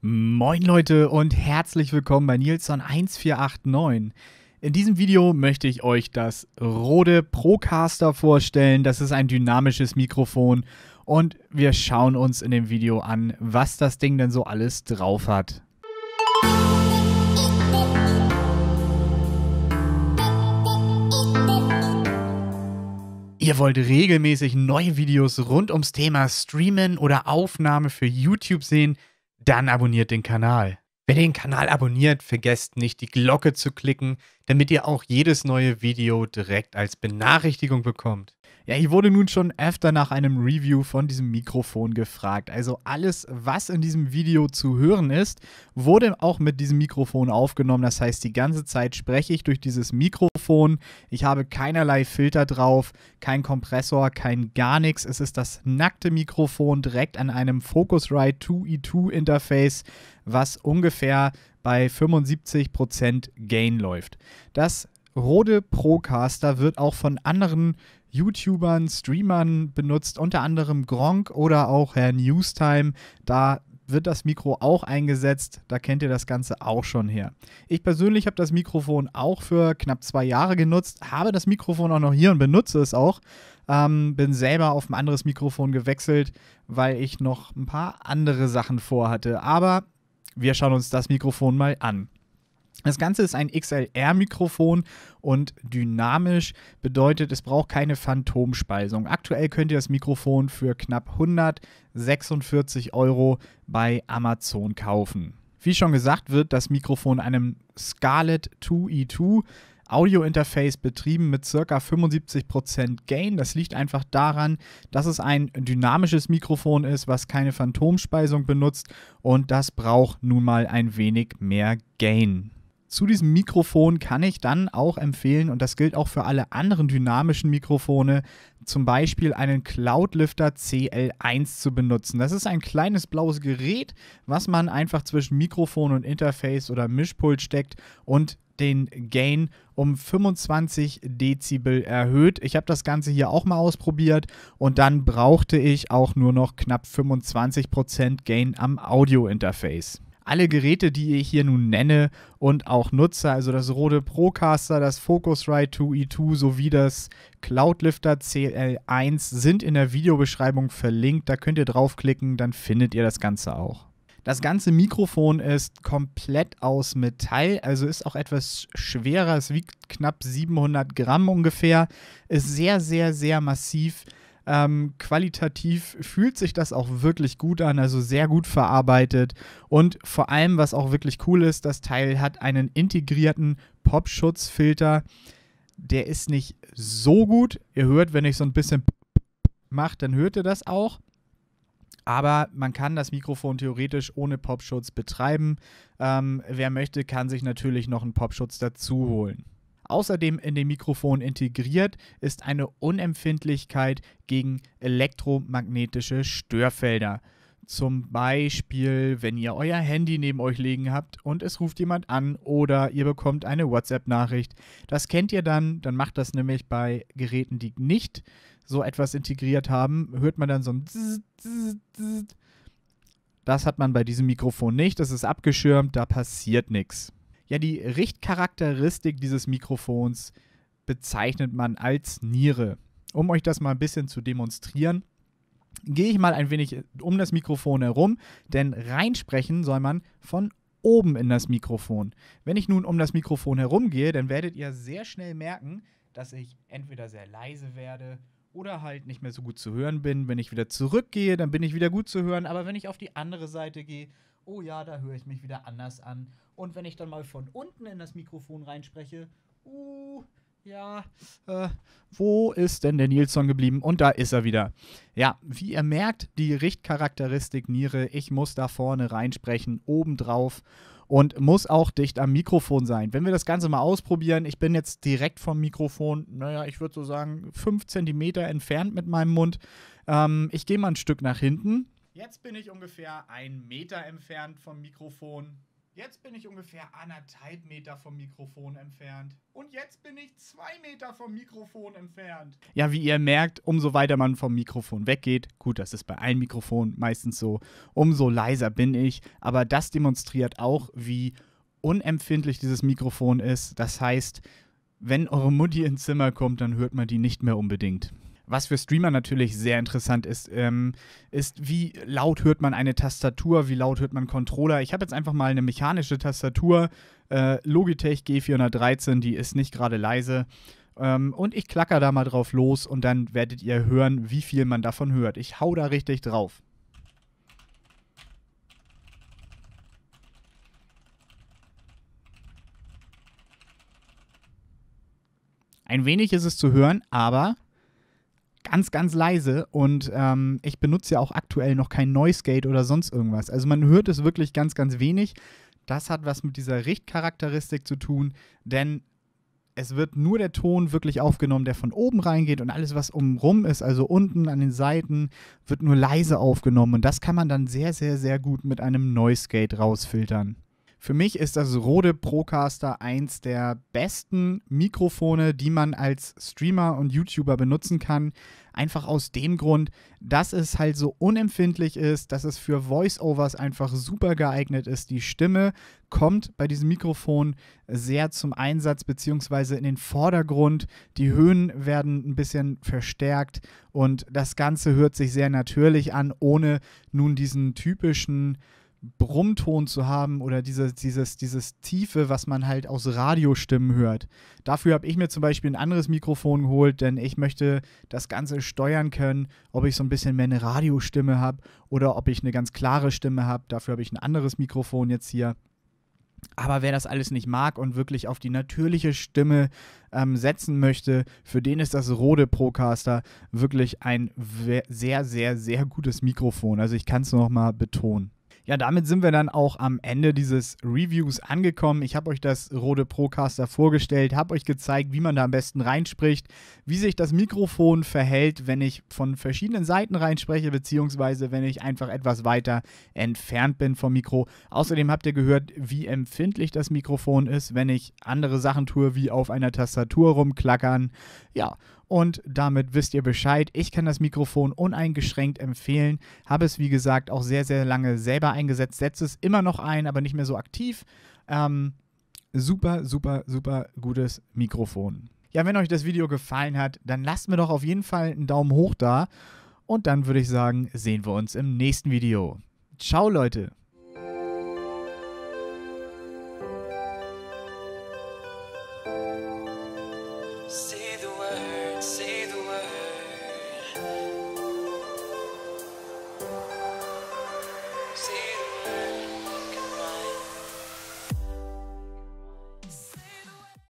Moin Leute und herzlich willkommen bei Nilsson 1489. In diesem Video möchte ich euch das Rode Procaster vorstellen. Das ist ein dynamisches Mikrofon und wir schauen uns in dem Video an, was das Ding denn so alles drauf hat. Ihr wollt regelmäßig neue Videos rund ums Thema Streamen oder Aufnahme für YouTube sehen? dann abonniert den Kanal. Wenn ihr den Kanal abonniert, vergesst nicht, die Glocke zu klicken, damit ihr auch jedes neue Video direkt als Benachrichtigung bekommt. Ja, ich wurde nun schon öfter nach einem Review von diesem Mikrofon gefragt. Also alles, was in diesem Video zu hören ist, wurde auch mit diesem Mikrofon aufgenommen. Das heißt, die ganze Zeit spreche ich durch dieses Mikrofon. Ich habe keinerlei Filter drauf, kein Kompressor, kein gar nichts. Es ist das nackte Mikrofon direkt an einem Focusrite 2E2 Interface, was ungefähr bei 75% Gain läuft. Das Rode Procaster wird auch von anderen YouTubern, Streamern benutzt, unter anderem Gronk oder auch Herr Newstime. Da wird das Mikro auch eingesetzt. Da kennt ihr das Ganze auch schon her. Ich persönlich habe das Mikrofon auch für knapp zwei Jahre genutzt, habe das Mikrofon auch noch hier und benutze es auch. Ähm, bin selber auf ein anderes Mikrofon gewechselt, weil ich noch ein paar andere Sachen vorhatte. Aber wir schauen uns das Mikrofon mal an. Das Ganze ist ein XLR-Mikrofon und dynamisch bedeutet, es braucht keine Phantomspeisung. Aktuell könnt ihr das Mikrofon für knapp 146 Euro bei Amazon kaufen. Wie schon gesagt, wird das Mikrofon einem Scarlett 2E2 Audio-Interface betrieben mit ca. 75% Gain. Das liegt einfach daran, dass es ein dynamisches Mikrofon ist, was keine Phantomspeisung benutzt und das braucht nun mal ein wenig mehr Gain zu diesem Mikrofon kann ich dann auch empfehlen, und das gilt auch für alle anderen dynamischen Mikrofone, zum Beispiel einen Cloudlifter CL1 zu benutzen. Das ist ein kleines blaues Gerät, was man einfach zwischen Mikrofon und Interface oder Mischpult steckt und den Gain um 25 Dezibel erhöht. Ich habe das Ganze hier auch mal ausprobiert und dann brauchte ich auch nur noch knapp 25% Gain am Audio-Interface alle Geräte, die ich hier nun nenne und auch nutze, also das Rode Procaster, das Focusrite 2 e 2 sowie das Cloudlifter CL1 sind in der Videobeschreibung verlinkt. Da könnt ihr draufklicken, dann findet ihr das Ganze auch. Das ganze Mikrofon ist komplett aus Metall, also ist auch etwas schwerer. Es wiegt knapp 700 Gramm ungefähr, ist sehr, sehr, sehr massiv. Ähm, qualitativ fühlt sich das auch wirklich gut an, also sehr gut verarbeitet. Und vor allem, was auch wirklich cool ist, das Teil hat einen integrierten Popschutzfilter. Der ist nicht so gut. Ihr hört, wenn ich so ein bisschen macht, dann hört ihr das auch. Aber man kann das Mikrofon theoretisch ohne Popschutz betreiben. Ähm, wer möchte, kann sich natürlich noch einen Popschutz dazu holen. Außerdem in dem Mikrofon integriert ist eine Unempfindlichkeit gegen elektromagnetische Störfelder. Zum Beispiel, wenn ihr euer Handy neben euch liegen habt und es ruft jemand an oder ihr bekommt eine WhatsApp-Nachricht. Das kennt ihr dann, dann macht das nämlich bei Geräten, die nicht so etwas integriert haben, hört man dann so ein Zzz, Zzz, Zzz. Das hat man bei diesem Mikrofon nicht, das ist abgeschirmt, da passiert nichts. Ja, die Richtcharakteristik dieses Mikrofons bezeichnet man als Niere. Um euch das mal ein bisschen zu demonstrieren, gehe ich mal ein wenig um das Mikrofon herum, denn reinsprechen soll man von oben in das Mikrofon. Wenn ich nun um das Mikrofon herumgehe, dann werdet ihr sehr schnell merken, dass ich entweder sehr leise werde oder halt nicht mehr so gut zu hören bin. Wenn ich wieder zurückgehe, dann bin ich wieder gut zu hören. Aber wenn ich auf die andere Seite gehe oh ja, da höre ich mich wieder anders an. Und wenn ich dann mal von unten in das Mikrofon reinspreche, uh, ja, äh, wo ist denn der Nilsson geblieben? Und da ist er wieder. Ja, wie ihr merkt, die Richtcharakteristik Niere, ich muss da vorne reinsprechen, obendrauf und muss auch dicht am Mikrofon sein. Wenn wir das Ganze mal ausprobieren, ich bin jetzt direkt vom Mikrofon, naja, ich würde so sagen, 5 cm entfernt mit meinem Mund. Ähm, ich gehe mal ein Stück nach hinten Jetzt bin ich ungefähr einen Meter entfernt vom Mikrofon. Jetzt bin ich ungefähr anderthalb Meter vom Mikrofon entfernt. Und jetzt bin ich zwei Meter vom Mikrofon entfernt. Ja, wie ihr merkt, umso weiter man vom Mikrofon weggeht, gut, das ist bei allen Mikrofonen meistens so, umso leiser bin ich. Aber das demonstriert auch, wie unempfindlich dieses Mikrofon ist. Das heißt, wenn eure Mutti ins Zimmer kommt, dann hört man die nicht mehr unbedingt. Was für Streamer natürlich sehr interessant ist, ähm, ist, wie laut hört man eine Tastatur, wie laut hört man Controller. Ich habe jetzt einfach mal eine mechanische Tastatur, äh, Logitech G413, die ist nicht gerade leise. Ähm, und ich klacker da mal drauf los und dann werdet ihr hören, wie viel man davon hört. Ich hau da richtig drauf. Ein wenig ist es zu hören, aber ganz, ganz leise und ähm, ich benutze ja auch aktuell noch kein Noise Gate oder sonst irgendwas. Also man hört es wirklich ganz, ganz wenig. Das hat was mit dieser Richtcharakteristik zu tun, denn es wird nur der Ton wirklich aufgenommen, der von oben reingeht und alles, was umrum ist, also unten an den Seiten, wird nur leise aufgenommen und das kann man dann sehr, sehr, sehr gut mit einem Noise Gate rausfiltern. Für mich ist das Rode Procaster eins der besten Mikrofone, die man als Streamer und YouTuber benutzen kann. Einfach aus dem Grund, dass es halt so unempfindlich ist, dass es für Voiceovers einfach super geeignet ist. Die Stimme kommt bei diesem Mikrofon sehr zum Einsatz bzw. in den Vordergrund. Die Höhen werden ein bisschen verstärkt und das Ganze hört sich sehr natürlich an, ohne nun diesen typischen Brummton zu haben oder diese, dieses, dieses Tiefe, was man halt aus Radiostimmen hört. Dafür habe ich mir zum Beispiel ein anderes Mikrofon geholt, denn ich möchte das Ganze steuern können, ob ich so ein bisschen mehr eine Radiostimme habe oder ob ich eine ganz klare Stimme habe. Dafür habe ich ein anderes Mikrofon jetzt hier. Aber wer das alles nicht mag und wirklich auf die natürliche Stimme ähm, setzen möchte, für den ist das Rode Procaster wirklich ein sehr, sehr, sehr gutes Mikrofon. Also ich kann es nochmal betonen. Ja, damit sind wir dann auch am Ende dieses Reviews angekommen. Ich habe euch das Rode Procaster vorgestellt, habe euch gezeigt, wie man da am besten reinspricht, wie sich das Mikrofon verhält, wenn ich von verschiedenen Seiten reinspreche, beziehungsweise wenn ich einfach etwas weiter entfernt bin vom Mikro. Außerdem habt ihr gehört, wie empfindlich das Mikrofon ist, wenn ich andere Sachen tue, wie auf einer Tastatur rumklackern. Ja, und damit wisst ihr Bescheid. Ich kann das Mikrofon uneingeschränkt empfehlen. Habe es, wie gesagt, auch sehr, sehr lange selber eingesetzt. Setze es immer noch ein, aber nicht mehr so aktiv. Ähm, super, super, super gutes Mikrofon. Ja, wenn euch das Video gefallen hat, dann lasst mir doch auf jeden Fall einen Daumen hoch da. Und dann würde ich sagen, sehen wir uns im nächsten Video. Ciao, Leute! Thank you.